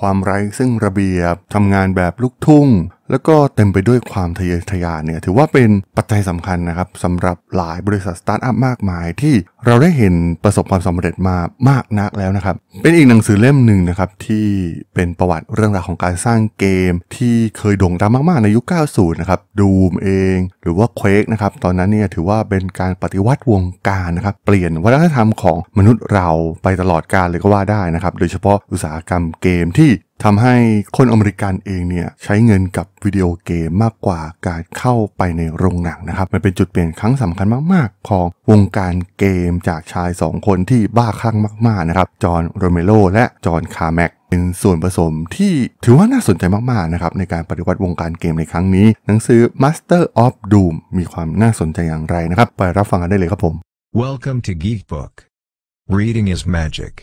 ความไร้ซึ่งระเบียบ ทำงานแบบลูกทุ่งแล้วก็เต็มไปด้วยความทะเยอทะยานเนี่ยถือว่าเป็นปัจจัยสำคัญนะครับสำหรับหลายบริษัทสตาร์ทอัพมากมายที่เราได้เห็นประสบความสำเร็จมามากนักแล้วนะครับเป็นอีกหนังสือเล่มหนึ่งนะครับที่เป็นประวัติเรื่องราวของการสร้างเกม ที่เคยโด่งดังมากๆ ในยุค 90 นะครับดูมเองหรือว่าเควกนะครับตอนนั้นเนี่ยถือว่าเป็นการปฏิวัติวงการนะครับเปลี่ยนวัฒนธรรมของมนุษย์เราไปตลอดกาลเลยก็ว่าได้นะครับโดยเฉพาะอุตสาหกรรมเกมที่ทำให้คนอเมริกันเองเนี่ยใช้เงินกับวิดีโอเกมมากกว่าการเข้าไปในโรงหนังนะครับมันเป็นจุดเปลี่ยนครั้งสำคัญมากๆ ของวงการเกมจากชาย 2 คนที่บ้าคลั่งมากๆนะครับจอห์นโรเมโลและจอห์นคาร์แม็กเป็นส่วนผสมที่ถือว่าน่าสนใจมากๆนะครับในการปฏิวัติวงการเกมในครั้งนี้ หนังสือ Master of Doom มีความน่าสนใจอย่างไรนะครับ ไปรับฟังกันได้เลยครับผม Welcome to Geek Book Reading is magic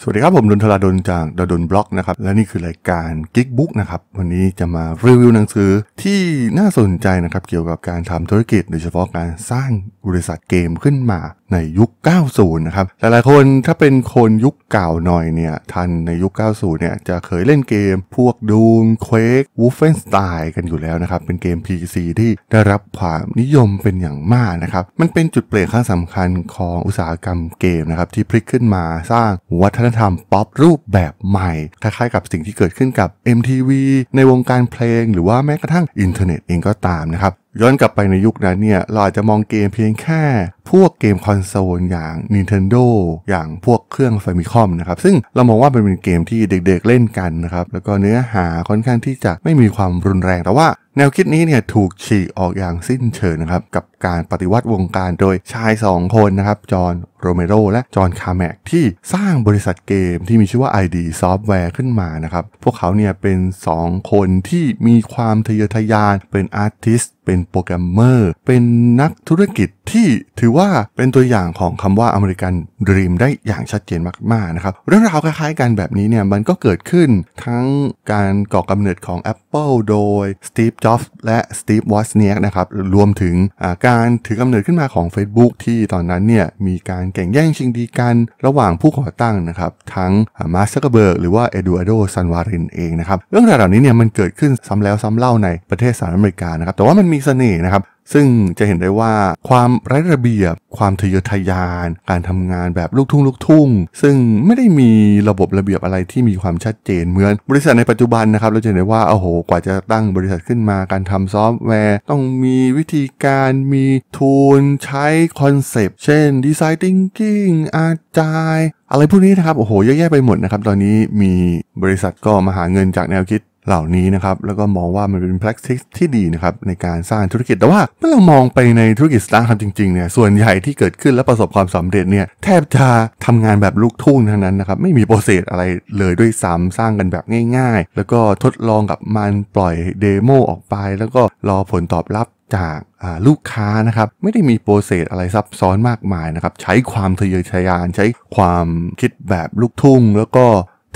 สวัสดีครับ ผมดนทลาดนจากดดนบล็อกนะครับและนี่คือรายการกิกบุ๊กนะครับวันนี้จะมารีวิวหนังสือ ที่น่าสนใจนะครับเกี่ยวกับการทำธุรกิจโดยเฉพาะการสร้างบริษัทเกมขึ้นมาในยุค 90 นะครับ หลายๆ คน ถ้าเป็นคนยุคเก่าหน่อยเนี่ย ทันในยุค 90 เนี่ย จะเคยเล่นเกม พวกดูมเควกวูฟเฟนสไตล์กันอยู่แล้วนะครับ เป็นเกม PC ที่ได้รับความนิยมเป็นอย่างมากนะครับ มันเป็นจุดเปลี่ยนครั้งสำคัญของอุตสาหกรรมเกมนะครับ ที่พลิกขึ้นมาสร้างวัฒนธรรมป๊อปรูปแบบใหม่ คล้ายๆ กับสิ่งที่เกิดขึ้นกับ MTV ในวงการเพลงหรือว่าแม้กระทั่งอินเทอร์เน็ตเองก็ตามนะครับย้อนกลับไปในยุคนั้นเนี่ย เราอาจจะมองเกมเพียงแค่ พวกเกมคอนโซลอย่าง Nintendo อย่างพวกเครื่องไฟมิคอมนะครับ ซึ่งเรามองว่าเป็นเกมที่เด็กๆเล่นกันนะครับ แล้วก็เนื้อหาค่อนข้างที่จะไม่มีความรุนแรงแต่ว่าแนวคิดนี้เนี่ยถูกฉีกออกอย่างสิ้นเชิงนะครับ กับการปฏิวัติวงการโดยชาย 2 คนนะครับ จอห์นโรเมโรและจอห์นคาแมกที่สร้างบริษัทเกมที่มีชื่อว่า ID Software ขึ้นมานะครับ พวกเขาเนี่ยเป็น 2 คนที่มีความทะเยอทะยาน เป็นอาร์ติส เป็นโปรแกรมเมอร์ เป็นนักธุรกิจที่ถือว่าเป็นตัวอย่างของคำว่าอเมริกันดรีมได้อย่างชัดเจนมากๆนะครับเรื่องราวคล้ายๆกันแบบนี้เนี่ยมันก็เกิดขึ้นทั้งการก่อกำเนิดของ Apple โดยสตีฟจ็อบส์และสตีฟวอสเนียกนะครับรวมถึงการถือกำเนิดขึ้นมาของ Facebook ที่ตอนนั้นเนี่ยมีการแข่งแย่งชิงดีกันระหว่างผู้ขอตั้งนะครับ ทั้งมาร์คซักเบิร์กหรือว่าเอ็ดูอาโดซันวารินเองนะครับเรื่องราวเหล่านี้เนี่ยมันเกิดขึ้นซ้ำแล้วซ้ำเล่าในประเทศสหรัฐอเมริกานะครับแต่ว่ามันมีเสน่ห์นะครับซึ่งจะเห็นได้ว่าความไร้ระเบียบ ความทะเยอทะยาน การทำงานแบบลูกทุ่งลูกทุ่งซึ่งไม่ได้มีระบบระเบียบอะไรที่มีความชัดเจนเหมือน บริษัทในปัจจุบันนะครับเราจะเห็นได้ว่าโอ้โหกว่าจะตั้งบริษัทขึ้นมาการทำซอฟต์แวร์ ต้องมีวิธีการมีทูลใช้คอนเซปต์ เช่นดีไซน์ทิงกิ้งอาจาย อะไรพวกนี้นะครับโอ้โหเยอะแยะไปหมดนะครับตอนนี้มีบริษัทก็มาหาเงินจากแนวคิดเหล่านี้นะครับ แล้วก็มองว่ามันเป็น practice ที่ดีนะครับ ในการสร้างธุรกิจ แต่ว่าเมื่อเรามองไปในธุรกิจสตาร์ทอัพจริงๆเนี่ยส่วนใหญ่ที่เกิดขึ้นและประสบความสำเร็จเนี่ยแทบจะทำงานแบบลูกทุ่งทั้งนั้นนะครับ ไม่มีโปรเซสอะไรเลยด้วยซ้ำสร้างกันแบบง่ายๆ แล้วก็ทดลองกับมันปล่อยเดโมออกไป แล้วก็รอผลตอบรับจากลูกค้านะครับไม่ได้มีโปรเซสอะไรซับซ้อนมากมายนะครับใช้ความทะเยอทะยานใช้ความคิดแบบลูกทุ่งแล้วก็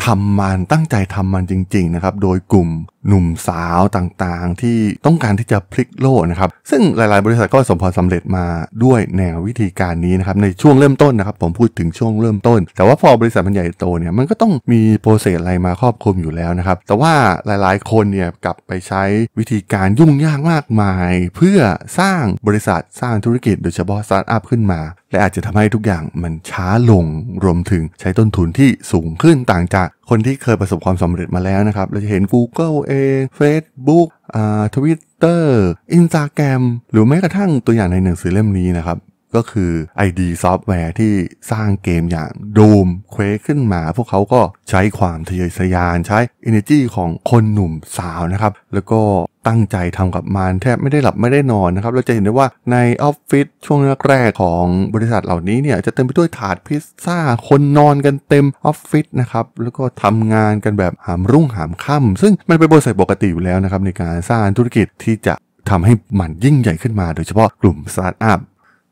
ทำมัน ตั้งใจทำมันจริง ๆ นะครับ โดยกลุ่มหนุ่มสาวต่างๆ ที่ต้องการที่จะพลิกโลกนะครับ ซึ่งหลายๆบริษัทก็สมพอสำเร็จมาด้วยแนววิธีการนี้นะครับในช่วงเริ่มต้นนะครับ ผมพูดถึงช่วงเริ่มต้น แต่ว่าพอบริษัทมันใหญ่โตเนี่ยมันก็ต้องมีโปรเซสอะไรมาครอบคลุมอยู่แล้วนะครับแต่ว่าหลายๆ คนเนี่ยกลับไปใช้วิธีการยุ่งยากมากมาย เพื่อสร้างบริษัทสร้างธุรกิจ โดยเฉพาะสตาร์ทอัพขึ้นมา และอาจจะทำให้ทุกอย่างมันช้าลงรวมถึงใช้ต้นทุนที่สูงขึ้นต่างจากคนที่เคยประสบความสำเร็จมาแล้วนะครับ เราจะเห็น Google เอง Facebook อ่าทวิตเตอร์อินสตาแกรมหรือแม้กระทั่งตัวอย่างในหนังสือเล่มนี้นะครับก็คือ ID ซอฟต์แวร์ที่สร้างเกมอย่าง Doom Quake ขึ้นมา พวกเขาก็ใช้ความทะเยอทะยานใช้ energy ของคนหนุ่มสาวนะครับ แล้วก็ตั้งใจทำกับมันแทบไม่ได้หลับไม่ได้นอนนะครับเราจะเห็นได้ว่าในออฟฟิศช่วงแรกๆของบริษัทเหล่านี้เนี่ยจะเต็มไปด้วยถาดพิซซ่า คนนอนกันเต็มออฟฟิศนะครับ แล้วก็ทำงานกันแบบหามรุ่งหามค่ำซึ่งมันเป็นบริษัทปกติอยู่แล้วนะครับในการสร้างธุรกิจที่จะทำให้มันยิ่งใหญ่ขึ้นมา โดยเฉพาะกลุ่มสตาร์ทอัพ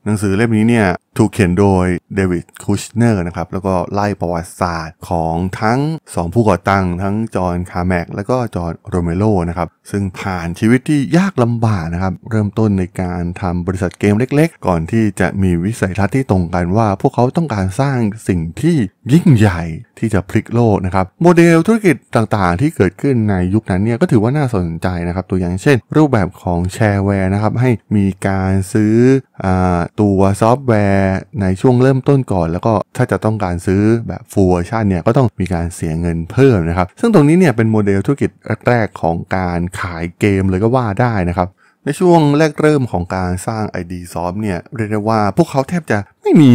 หนังสือเล่มนี้เนี่ยถูกเขียนโดยเดวิดคูชเนอร์นะครับแล้วก็ไล่ประวัติศาสตร์ของทั้ง 2 ผู้ก่อตั้ง ทั้งจอห์นคาร์แมกและก็จอห์นโรเมโรนะครับซึ่งผ่านชีวิตที่ยากลำบากนะครับเริ่มต้นในการทำบริษัทเกมเล็กๆ ก่อนที่จะมีวิสัยทัศน์ที่ตรงกันว่าพวกเขาต้องการสร้างสิ่งที่ยิ่งใหญ่ที่จะพลิกโลกนะครับโมเดลธุรกิจต่างๆ ที่เกิดขึ้นในยุคนั้นเนี่ยก็ถือว่าน่าสนใจนะครับตัวอย่างเช่น รูปแบบของแชร์แวร์นะครับให้มีการซื้ออตัวซอฟต์แวร์ในช่วงเริ่มต้นก่อน แล้วก็ถ้าจะต้องการซื้อแบบฟูลเวอร์ชันเนี่ย ก็ต้องมีการเสียเงินเพิ่มนะครับ ซึ่งตรงนี้เนี่ยเป็นโมเดลธุรกิจแรกๆของการขายเกมเลยก็ว่าได้นะครับในช่วงแรกเริ่มของการสร้าง ID ซ้อมเนี่ยเรียกได้ว่าพวกเขาแทบจะไม่มี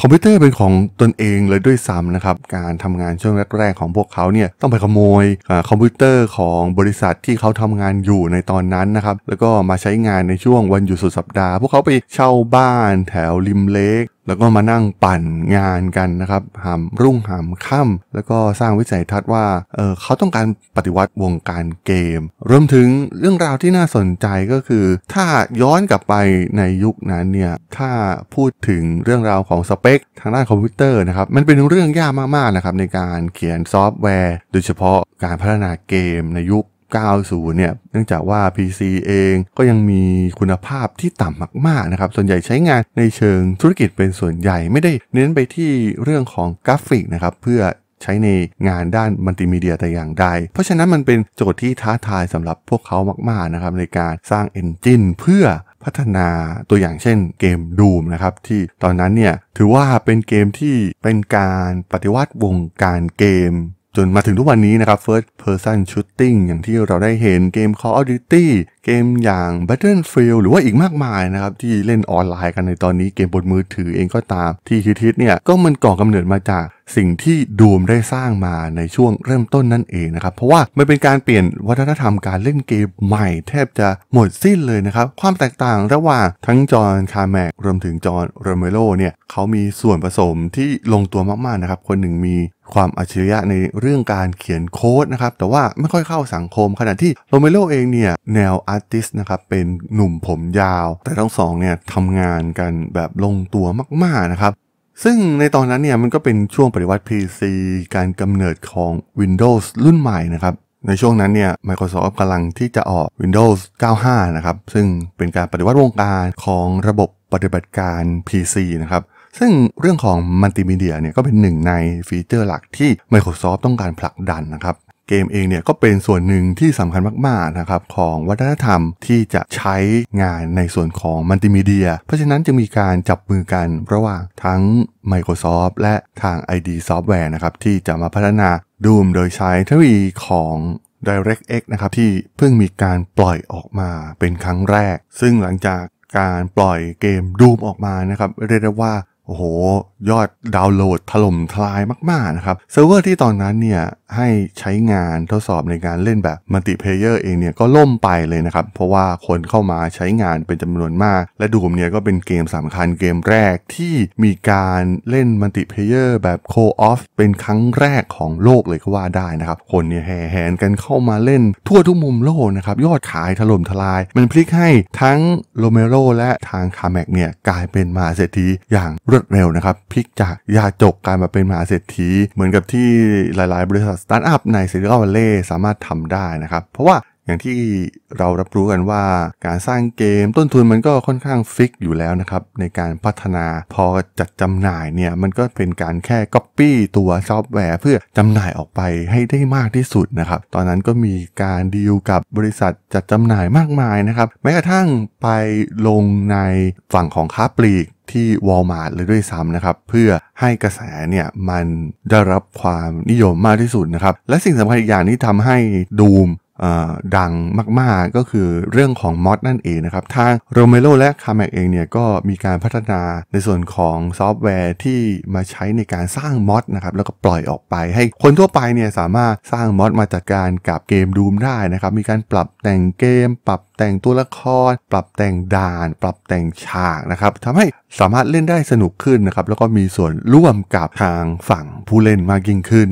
คอมพิวเตอร์เป็นของตนเองเลยด้วยซ้ำนะครับ การทำงานช่วงแรกๆของพวกเขาเนี่ยต้องไปขโมยอคอมพิวเตอร์ของบริษัทที่เขาทำงานอยู่ในตอนนั้นนะครับแล้วก็มาใช้งานในช่วงวันหยุดสุดสัปดาห์ พวกเขาไปเช่าบ้านแถวริมเลกแล้วก็มานั่งปั่นงานกันนะครับหามรุ่งหามค่ำแล้วก็สร้างวิสัยทัศน์ว่า เออเขาต้องการปฏิวัติวงการเกมรวมถึงเรื่องราวที่น่าสนใจก็คือ ถ้าย้อนกลับไปในยุคนั้นเนี่ยถ้าพูดถึงเรื่องราวของสเปค ทางด้านคอมพิวเตอร์นะครับมันเป็นเรื่องยากมากๆนะครับในการเขียนซอฟต์แวร์โดยเฉพาะการพัฒนาเกม ในยุค90 เนี่ย เนื่องจากว่า PC เองก็ยังมีคุณภาพที่ต่ำมากๆนะครับ ส่วนใหญ่ใช้งานในเชิงธุรกิจเป็นส่วนใหญ่ไม่ได้เน้นไปที่เรื่องของกราฟิกนะครับเพื่อใช้ในงานด้านมัลติมีเดียแต่อย่างใด เพราะฉะนั้นมันเป็นโจทย์ที่ท้าทายสำหรับพวกเขามากๆนะครับในการสร้างเอนจินเพื่อพัฒนาตัวอย่างเช่นเกม Doom นะครับที่ตอนนั้นเนี่ยถือว่าเป็นเกมที่เป็นการปฏิวัติวงการเกมจนมาถึงทุกวันนี้นะครับ First Person Shooting อย่างที่เราได้เห็นเกม Call of Duty เกม อย่าง Battlefield หรือว่าอีกมากมายนะครับที่เล่นออนไลน์กันในตอนนี้เกมบนมือถือเองก็ตามที่ฮิตเนี่ยก็มันก่อกำเนิดมาจากสิ่งที่ดูมได้สร้างมาในช่วงเริ่มต้นนั่นเองนะครับเพราะว่ามันเป็นการเปลี่ยนวัฒนธรรมการเล่นเกมใหม่ แทบจะหมดสิ้นเลยนะครับความแตกต่างระหว่างทั้งจอห์นคาร์แมกรวมถึงจอห์นโรเมโรเนี่ยเขามีส่วนผสมที่ลงตัวมากๆนะครับคนหนึ่งมีความอัจฉริยะในเรื่องการเขียนโค้ดนะครับแต่ว่าไม่ค่อยเข้าสังคมขณะที่โรเมโรเองเนี่ยแนวาร์ติสนะครับเป็นหนุ่มผมยาว แต่ทั้งสองเนี่ยทำงานกันแบบลงตัวมากๆนะครับซึ่งในตอนนั้นเนี่ยมันก็เป็นช่วงปฏิวัติ PC การกำเนิดของ Windows รุ่นใหม่นะครับในช่วงนั้นเนี่ย Microsoft กำลังที่จะออก Windows 95 นะครับซึ่งเป็นการปฏิวัติวงการของระบบปฏิบัติการ PC นะครับซึ่งเรื่องของมัลติมีเดียเนี่ยก็เป็นหนึ่งในฟีเจอร์หลักที่ Microsoft ต้องการผลักดันนะครับเกมเองเนี่ยก็เป็นส่วนหนึ่งที่สำคัญมากๆนะครับของวัฒนธรรมที่จะใช้งานในส่วนของมัลติมีเดีย เพราะฉะนั้นจึงมีการจับมือกันระหว่างทั้ง Microsoft และทาง ID Software นะครับที่จะมาพัฒนาดูมโดยใช้เทคโนโลยีของ DirectX นะครับที่เพิ่งมีการปล่อยออกมาเป็นครั้งแรก ซึ่งหลังจากการปล่อยเกมดูมออกมานะครับ เรียกได้ว่าโอ้โหยอดดาวน์โหลดถล่มทลายมากๆนะครับ เซิร์ฟเวอร์ที่ตอนนั้นเนี่ยให้ใช้งานทดสอบในการเล่นแบบมัลติเพเยอร์เองเนี่ยก็ล่มไปเลยนะครับ เพราะว่าคนเข้ามาใช้งานเป็นจำนวนมาก และดูมเนี่ยก็เป็นเกมสำคัญเกมแรกที่มีการเล่นมัลติเพเยอร์แบบโคออฟเป็นครั้งแรกของโลกเลยก็ว่าได้นะครับ คนเนี่ยแห่แหนกันเข้ามาเล่นทั่วทุกมุมโลกนะครับยอดขายถล่มทลายมันพลิกให้ทั้งโลเมโรและทางคาแมกเนี่ยกลายเป็นมาเศรษฐีอย่างรวดเร็วนะครับพลิกจากยาจกกลายมาเป็นมหาเศรษฐี เหมือนกับที่หลายๆบริษัทสตาร์ทอัพในซิลิคอนวัลเลย์สามารถทำได้นะครับเพราะว่าอย่างที่เรารับรู้กันว่าการสร้างเกมต้นทุนมันก็ค่อนข้างฟิกอยู่แล้วนะครับในการพัฒนาพอจัดจำหน่ายเนี่ยมันก็เป็นการแค่ก๊อปปี้ตัวซอฟต์แวร์เพื่อจำหน่ายออกไปให้ได้มากที่สุดนะครับตอนนั้นก็มีการดีลกับบริษัทจัดจำหน่ายมากมายนะครับ แม้กระทั่งไปลงในฝั่งของค้าปลีกที่วอลมาร์ทเลยด้วยซ้ำนะครับเพื่อให้กระแสเนี่ยมันได้รับความนิยมมากที่สุดนะครับ และสิ่งสำคัญอีกอย่างที่ทำให้ดูมดังมากๆก็คือเรื่องของมอสนั่นเองนะครับทางโรเมโรและคาร์แมกเองเนี่ยก็มีการพัฒนาในส่วนของซอฟต์แวร์ที่มาใช้ในการสร้างมอสนะครับแล้วก็ปล่อยออกไป ให้คนทั่วไปเนี่ยสามารถสร้างมอสมาจัดการกับเกมดูมได้นะครับมีการปรับแต่งเกม ปรับแต่งตัวละครปรับแต่งด่าน ปรับแต่งฉากนะครับทำให้สามารถเล่นได้สนุกขึ้นนะครับแล้วก็มีส่วนร่วมกับทางฝั่งผู้เล่นมากยิ่งขึ้น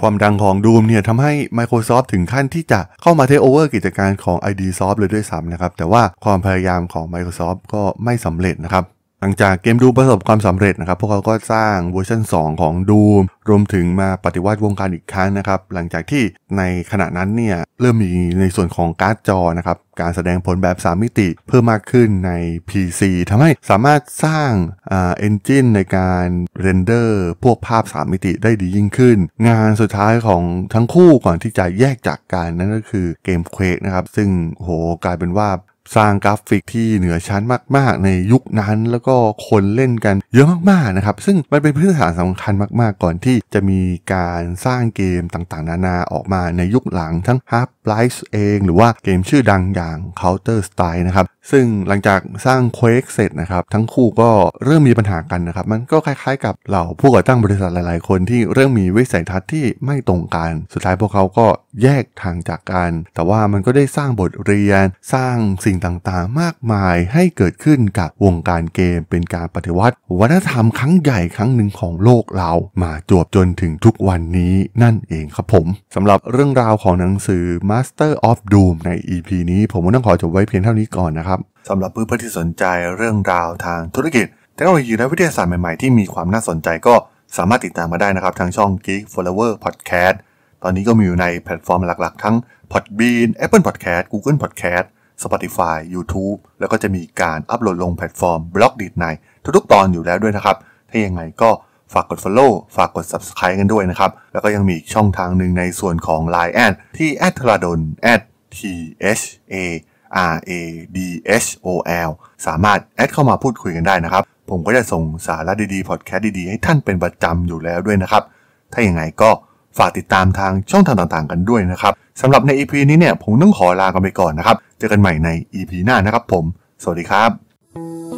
ความดังของ Doom เนี่ยทำให้ Microsoft ถึงขั้นที่จะเข้ามาเทคโอเวอร์กิจการของ ID Soft เลยด้วยซ้ำนะครับ แต่ว่าความพยายามของ Microsoft ก็ไม่สำเร็จนะครับหลังจากเกมดูประสบความสำเร็จนะครับพวกเขาก็สร้างเวอร์ชัน2 ของดูมรวมถึงมาปฏิวัติวงการอีกครั้งนะครับ หลังจากที่ในขณะนั้นเนี่ยเริ่มมีในส่วนของการ์ดจอนะครับการแสดงผลแบบ 3 มิติเพิ่มมากขึ้นใน PC ทำให้สามารถสร้างเอนจินในการเรนเดอร์พวกภาพ 3 มิติได้ดียิ่งขึ้น งานสุดท้ายของทั้งคู่ก่อนที่จะแยกจากกันนั่นก็คือเกมเควกนะครับซึ่งโหกลายเป็นว่าสร้างกราฟิกที่เหนือชั้นมากๆ ในยุคนั้น แล้วก็คนเล่นกันเยอะมากๆนะครับ ซึ่งมันเป็นพื้นฐานสำคัญมากๆก่อนที่จะมีการสร้างเกมต่างๆ นานาออกมาในยุคหลังทั้ง Half-Life เองหรือว่าเกมชื่อดังอย่าง Counter Strike นะครับซึ่งหลังจากสร้างคว a กเสร็จนะครับทั้งคู่ก็เริ่มมีปัญหากันนะครับ มันก็คล้ายๆกับเหล่าผู้ก่อตั้งบริษัทหลายๆคนที่เริ่มมีวิสัยทัศน์ที่ไม่ตรงกัน สุดท้ายพวกเขาก็แยกทางจากกัน แต่ว่ามันก็ได้สร้างบทเรียนสร้างสิ่งต่างๆมากมายให้เกิดขึ้นกับวงการเกมเป็นการปฏิวัติ วัฒนธรรมครั้งใหญ่ครั้งหนึ่งของโลกเรามาจวบจนถึงทุกวันนี้นั่นเองครับผมสำหรับเรื่องราวของหนังสือ Master of Doom ใน EP นี้ผมต้องขอจบไว้เพียงเท่านี้ก่อนนะครับับสำหรับเพื่อนๆที่สนใจเรื่องราวทางธุรกิจเทคโนโลยีและวิทยาศาสตร์ใหม่ๆที่มีความน่าสนใจก็สามารถติดตามมาได้นะครับ ทางช่อง Geek Flower Podcast ตอนนี้ก็มีอยู่ในแพลตฟอร์มหลักๆทั้ง Podbean Apple Podcast Google Podcast Spotify YouTube แล้วก็จะมีการอัปโหลดลงแพลตฟอร์มบล็อกดีดในทุกๆตอนอยู่แล้วด้วยนะครับ ถ้ายังไงก็ฝากกด Follow ฝากกด Subscribe กันด้วยนะครับ แล้วก็ยังมีช่องทางหนึ่งในส่วนของ Line แอดที่ a d t h a d o n t h a R A D H O L สามารถแอดเข้ามาพูดคุยกันได้นะครับ ผมก็จะส่งสาระดีๆ พอดแคสต์ดีๆ ให้ท่านเป็นประจำอยู่แล้วด้วยนะครับ ถ้าอย่างไรก็ฝากติดตามทางช่องทางต่างๆ กันด้วยนะครับ สำหรับใน EP นี้เนี่ยผมต้องขอลากันไปก่อนนะครับ เจอกันใหม่ใน EP หน้านะครับผม สวัสดีครับ